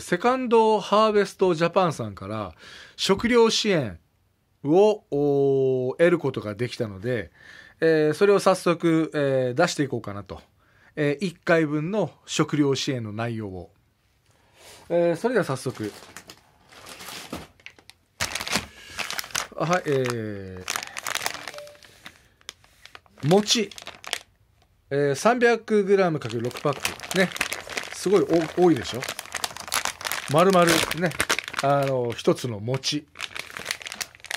セカンドハーベストジャパンさんから食料支援を得ることができたので、えー、それを早速、えー、出していこうかなと、えー、1回分の食料支援の内容を、えー、それでは早速はいえー、餅、えー、300g×6 パックねすごい多いでしょ丸々ね、あの、一つの餅。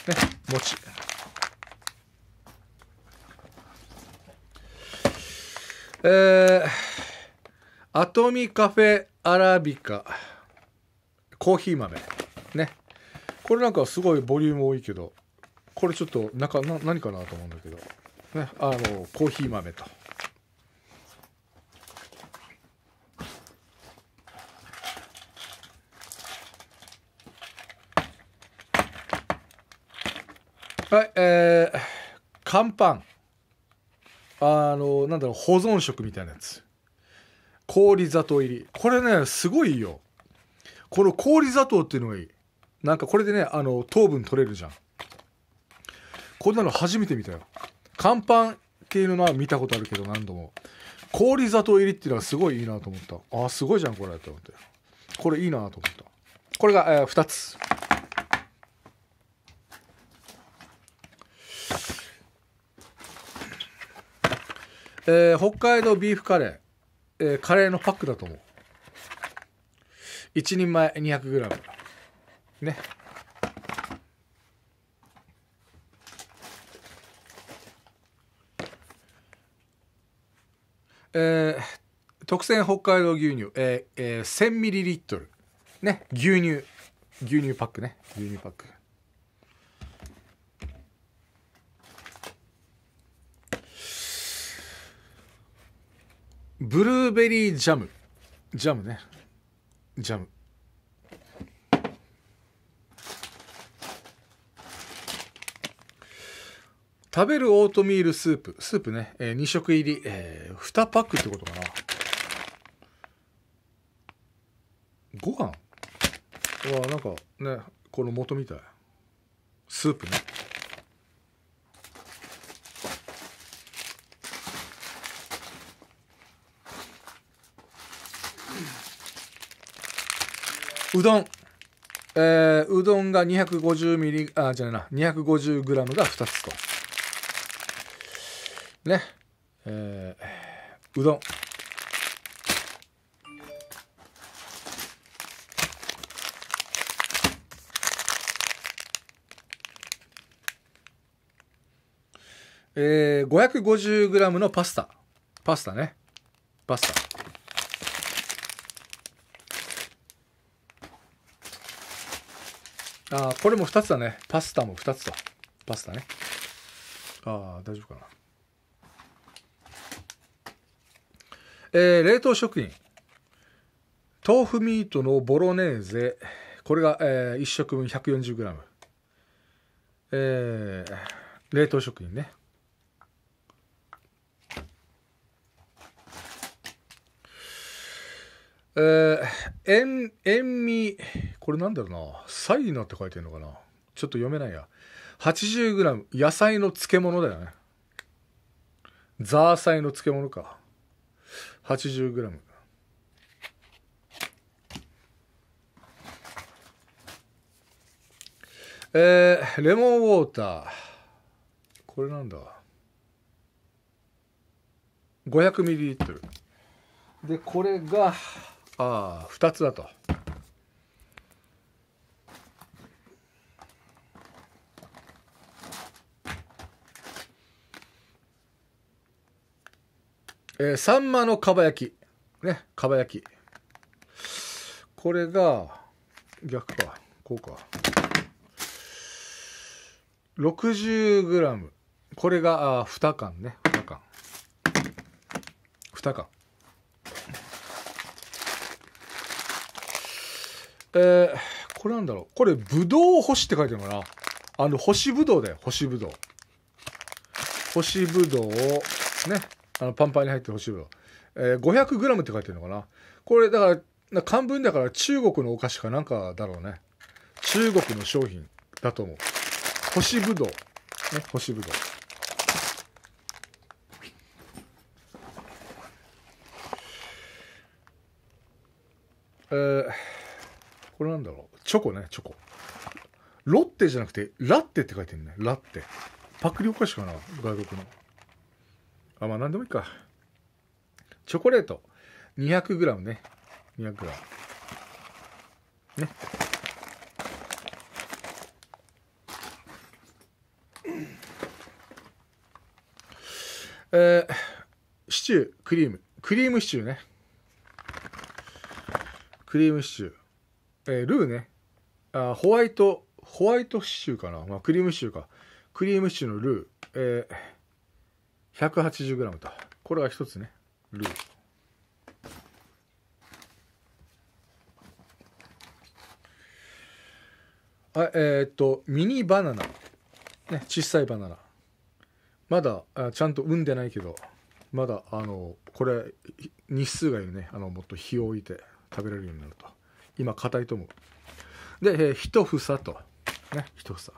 ね、餅。えー、アトミカフェアラビカ、コーヒー豆。ね。これなんかすごいボリューム多いけど、これちょっと、なか、な、何かなと思うんだけど。ね、あの、コーヒー豆と。はいえー、乾パンあのなんだろう保存食みたいなやつ氷砂糖入りこれねすごいよこの氷砂糖っていうのがいいなんかこれでねあの糖分取れるじゃんこんなの初めて見たよ乾パン系ののは見たことあるけど何度も氷砂糖入りっていうのはすごいいいなと思ったあすごいじゃんこれと思ってこれいいなと思ったこれが、えー、2つえー、北海道ビーフカレー、えー、カレーのパックだと思う。1人前 200g。ね。えー、特選北海道牛乳、えーえー、1000ml。ね。牛乳。牛乳パックね。牛乳パック。ブルーベリージャム。ジャムね。ジャム。食べるオートミールスープ。スープね。えー、2食入り。えー、2パックってことかな。ご飯わあなんかね、この元みたい。スープね。うどん、えー、うどんが250ミリ、あ、じゃないな、250グラムが2つと。ね。えー、うどん。えー、550g のパスタ。パスタね。パスタ。あこれも2つだね。パスタも2つだ。パスタね。ああ、大丈夫かな。えー、冷凍食品。豆腐ミートのボロネーゼ。これが、えー、1食分 140g。えー、冷凍食品ね。えー、塩、塩味。これなんだろうな。サイナって書いてんのかな。ちょっと読めないや。80g、野菜の漬物だよね。ザーサイの漬物か。80g。えー、レモンウォーター。これなんだ。500ml。で、これが、ああ、2つだと。えー、サンマのかば焼き。ね、かば焼き。これが、逆か。こうか。60g。これが、あ2缶ね。2缶。2缶。えー、これなんだろう。これ、ぶどう干しって書いてるのかなあの、干しぶどうだよ。干しぶどう。干しぶどうを、ね。あのパンパンに入ってほしいえー、500g って書いてるのかなこれだから漢文だから中国のお菓子かなんかだろうね中国の商品だと思う干しぶどうね干しぶどうえー、これなんだろうチョコねチョコロッテじゃなくてラッテって書いてるねラッテパクリお菓子かな外国のあ、まあ何でもいいか。チョコレート。200g ね。200g。ね。えー、シチュー、クリーム。クリームシチューね。クリームシチュー。えー、ルーね。あ、ホワイト、ホワイトシチューかな。まあ、クリームシチューか。クリームシチューのルー。えー 180g とこれが一つねルーあえっ、とミニバナナ、ね、小さいバナナまだあちゃんと産んでないけどまだあのこれ日数がいいねあのもっと日を置いて食べれるようになると今硬いと思うで、えー、一房とね一房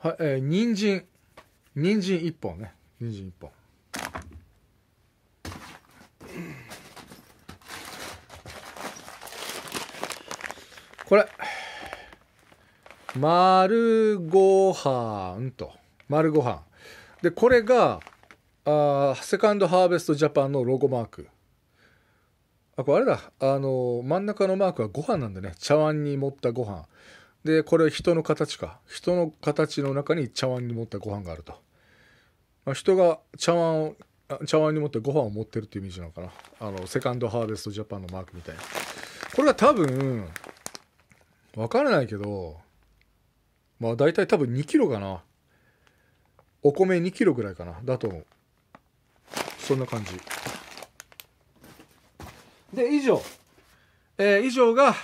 はい、えー、人参。人参1本ね。人参1本。これ。丸ご飯と。丸ご飯。で、これが、あセカンドハーベストジャパンのロゴマーク。あ、これあれだ。あの、真ん中のマークはご飯なんでね。茶碗に盛ったご飯。でこれは人の形か人の形の中に茶碗に持ったご飯があると、まあ、人が茶碗を茶碗に持ってご飯を持ってるっていうイメージなのかなあのセカンドハーベストジャパンのマークみたいなこれは多分分からないけどまあ大体多分2キロかなお米2キロぐらいかなだと思うそんな感じで以上、えー、以上が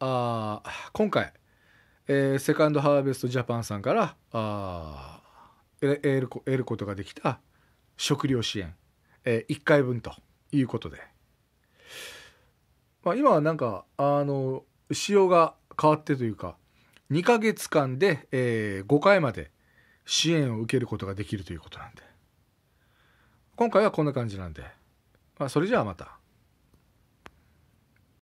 あ今回えー、セカンドハーベストジャパンさんからあ得る得ることができた食料支援、えー、1回分ということで、まあ、今はなんかあの仕様が変わってというか2ヶ月間で、えー、5回まで支援を受けることができるということなんで今回はこんな感じなんで、まあ、それじゃあまた。